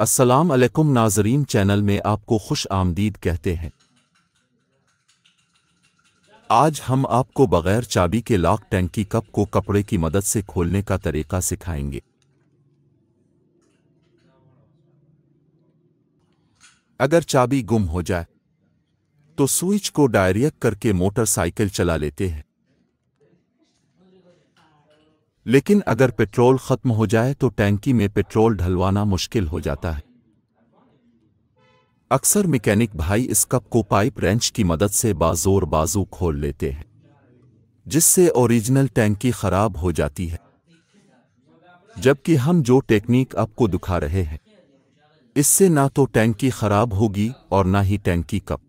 अस्सलाम नाजरीन चैनल में आपको खुश आमदीद कहते हैं आज हम आपको बगैर चाबी के लॉक टैंकी कप को कपड़े की मदद से खोलने का तरीका सिखाएंगे अगर चाबी गुम हो जाए तो स्विच को डायरेक्ट करके मोटरसाइकिल चला लेते हैं लेकिन अगर पेट्रोल खत्म हो जाए तो टैंकी में पेट्रोल ढलवाना मुश्किल हो जाता है अक्सर मैकेनिक भाई इस कप को पाइप रेंच की मदद से बाजोर बाजू खोल लेते हैं जिससे ओरिजिनल टैंकी खराब हो जाती है जबकि हम जो टेक्निक आपको दिखा रहे हैं इससे ना तो टैंकी खराब होगी और ना ही टैंकी कप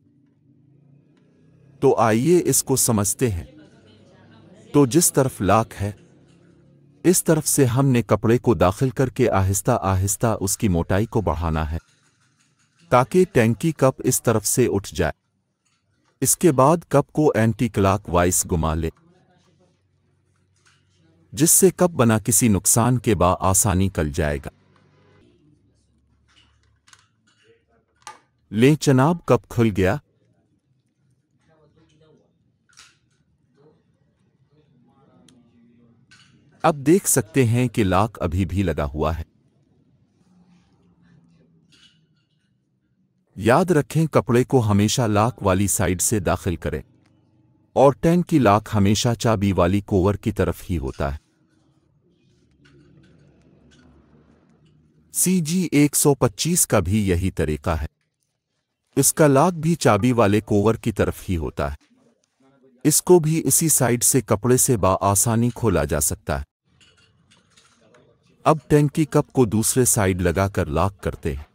तो आइए इसको समझते हैं तो जिस तरफ लाख है इस तरफ से हमने कपड़े को दाखिल करके आहिस्ता आहिस्ता उसकी मोटाई को बढ़ाना है ताकि टैंकी कप इस तरफ से उठ जाए इसके बाद कप को एंटी क्लाक वाइस घुमा ले जिससे कप बना किसी नुकसान के बा आसानी कल जाएगा ले चनाब कप खुल गया अब देख सकते हैं कि लाक अभी भी लगा हुआ है याद रखें कपड़े को हमेशा लाक वाली साइड से दाखिल करें और टैंक की लाक हमेशा चाबी वाली कोवर की तरफ ही होता है सी जी 125 का भी यही तरीका है इसका लाक भी चाबी वाले कोवर की तरफ ही होता है इसको भी इसी साइड से कपड़े से बा आसानी खोला जा सकता है अब टैंकी कप को दूसरे साइड लगाकर लॉक करते हैं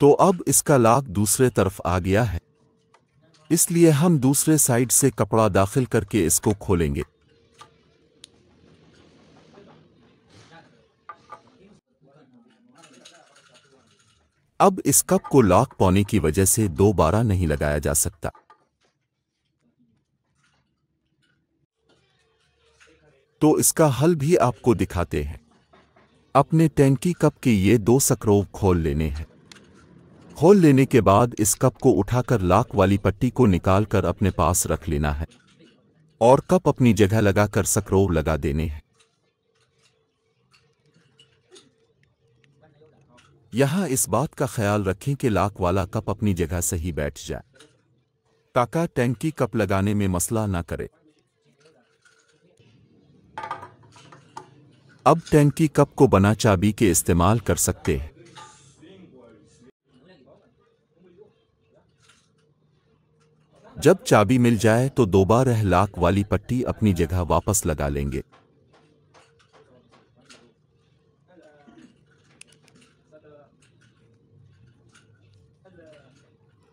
तो अब इसका लॉक दूसरे तरफ आ गया है इसलिए हम दूसरे साइड से कपड़ा दाखिल करके इसको खोलेंगे अब इस कप को लॉक पाने की वजह से दोबारा नहीं लगाया जा सकता तो इसका हल भी आपको दिखाते हैं अपने टैंकी कप के ये दो सकरोव खोल लेने हैं खोल लेने के बाद इस कप को उठाकर लाक वाली पट्टी को निकालकर अपने पास रख लेना है और कप अपनी जगह लगाकर सकरोव लगा देने हैं यहां इस बात का ख्याल रखें कि लाक वाला कप अपनी जगह सही बैठ जाए ताका टैंकी कप लगाने में मसला ना करे अब टैंकी कप को बना चाबी के इस्तेमाल कर सकते हैं जब चाबी मिल जाए तो दोबारा लाक वाली पट्टी अपनी जगह वापस लगा लेंगे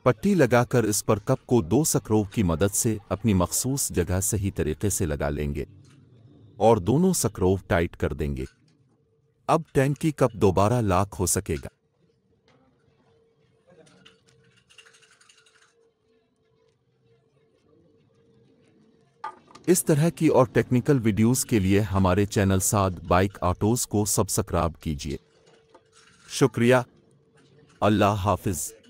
पट्टी लगाकर इस पर कप को दो सकरोव की मदद से अपनी मखसूस जगह सही तरीके से लगा लेंगे और दोनों सक्रोव टाइट कर देंगे अब टैंक की कप दोबारा लाख हो सकेगा इस तरह की और टेक्निकल वीडियोस के लिए हमारे चैनल साथ बाइक ऑटोज को सब्सक्राइब कीजिए शुक्रिया अल्लाह हाफिज़